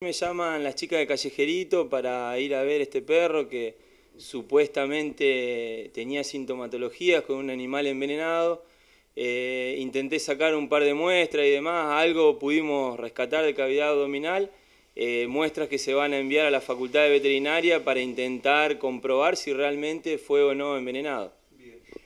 Me llaman las chicas de Callejerito para ir a ver este perro que supuestamente tenía sintomatologías con un animal envenenado. Eh, intenté sacar un par de muestras y demás, algo pudimos rescatar de cavidad abdominal, eh, muestras que se van a enviar a la facultad de veterinaria para intentar comprobar si realmente fue o no envenenado.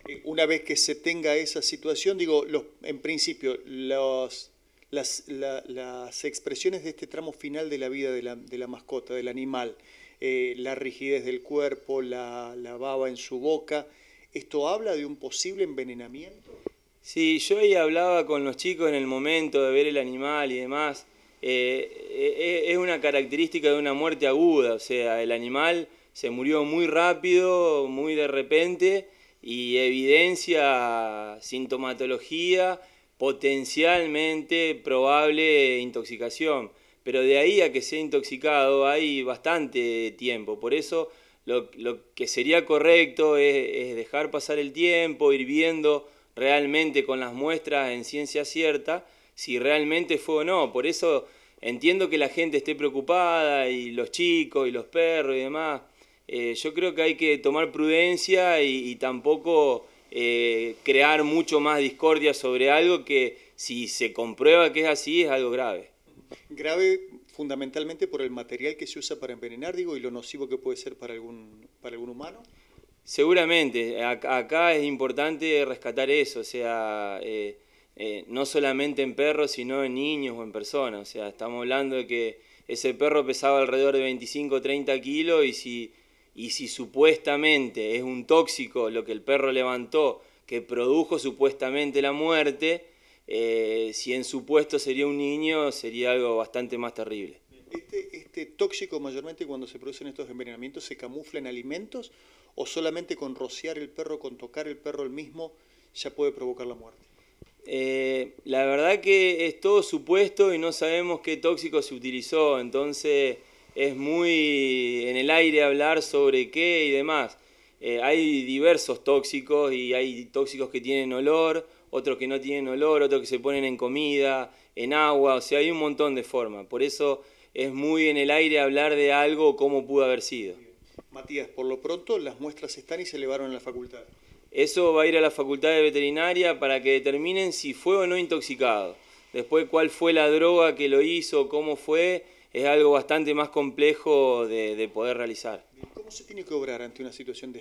Eh, una vez que se tenga esa situación, digo, en principio, los las, expresiones de este tramo final de la vida de la, mascota, del animal, eh, la rigidez del cuerpo, la, la baba en su boca, ¿esto habla de un posible envenenamiento? Sí, yo ahí hablaba con los chicos en el momento de ver el animal y demás. Eh, eh, es una característica de una muerte aguda, o sea, el animal se murió muy rápido, muy de repente, y evidencia sintomatología potencialmente probable intoxicación. Pero de ahí a que sea intoxicado hay bastante tiempo. Por eso lo, que sería correcto es, dejar pasar el tiempo, ir viendo realmente con las muestras en ciencia cierta si realmente fue o no. Por eso entiendo que la gente esté preocupada y los chicos y los perros y demás. Eh, yo creo que hay que tomar prudencia y tampoco eh, crear mucho más discordia sobre algo que si se comprueba que es así es algo grave. Grave fundamentalmente por el material que se usa para envenenar, digo, y lo nocivo que puede ser para algún, para algún humano. Seguramente, acá es importante rescatar eso, o sea, eh, eh, no solamente en perros, sino en niños o en personas, o sea, estamos hablando de que ese perro pesaba alrededor de 25 o 30 kilos y si y si supuestamente es un tóxico lo que el perro levantó, que produjo supuestamente la muerte, eh, si en supuesto sería un niño, sería algo bastante más terrible. Este, este, tóxico mayormente cuando se producen estos envenenamientos se camufla en alimentos o solamente con rociar el perro, con tocar el perro el mismo, ya puede provocar la muerte? Eh, la verdad que es todo supuesto y no sabemos qué tóxico se utilizó, entonces es muy en el aire hablar sobre qué y demás. Eh, hay diversos tóxicos y hay tóxicos que tienen olor, otros que no tienen olor, otros que se ponen en comida, en agua, o sea, hay un montón de formas. Por eso es muy en el aire hablar de algo como pudo haber sido. Matías, por lo pronto las muestras están y se elevaron a la facultad. Eso va a ir a la facultad de veterinaria para que determinen si fue o no intoxicado. Después cuál fue la droga que lo hizo, cómo fue, es algo bastante más complejo de, poder realizar. ¿Cómo se tiene que obrar ante una situación de,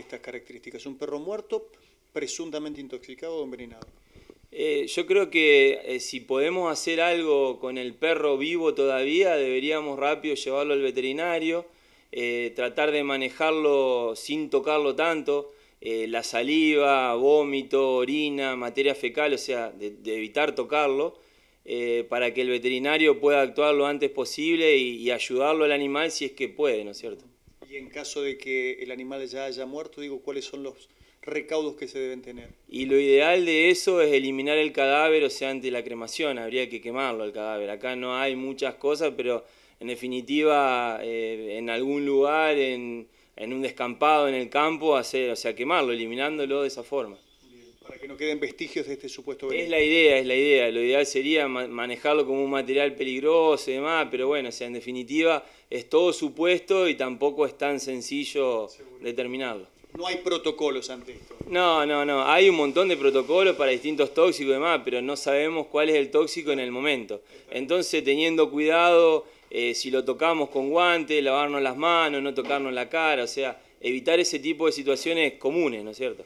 estas características? ¿Un perro muerto, presuntamente intoxicado o envenenado? Eh, yo creo que eh, si podemos hacer algo con el perro vivo todavía, deberíamos rápido llevarlo al veterinario, eh, tratar de manejarlo sin tocarlo tanto, la saliva, vómito, orina, materia fecal, o sea, de evitar tocarlo. Eh, para que el veterinario pueda actuar lo antes posible y, ayudarlo al animal si es que puede, ¿no es cierto? Y en caso de que el animal ya haya muerto, digo, ¿cuáles son los recaudos que se deben tener? Y lo ideal de eso es eliminar el cadáver, o sea, ante la cremación, habría que quemarlo el cadáver. Acá no hay muchas cosas, pero en definitiva, eh, en algún lugar, en, en un descampado, en el campo, hacer, o sea, quemarlo, eliminándolo de esa forma que no queden vestigios de este supuesto veneno. Es la idea, es la idea. Lo ideal sería manejarlo como un material peligroso y demás, pero bueno, sea, en definitiva es todo supuesto y tampoco es tan sencillo determinarlo. No hay protocolos ante esto. No, no, no. Hay un montón de protocolos para distintos tóxicos y demás, pero no sabemos cuál es el tóxico en el momento. Entonces, teniendo cuidado, eh, si lo tocamos con guantes, lavarnos las manos, no tocarnos la cara, o sea, evitar ese tipo de situaciones comunes, ¿no es cierto?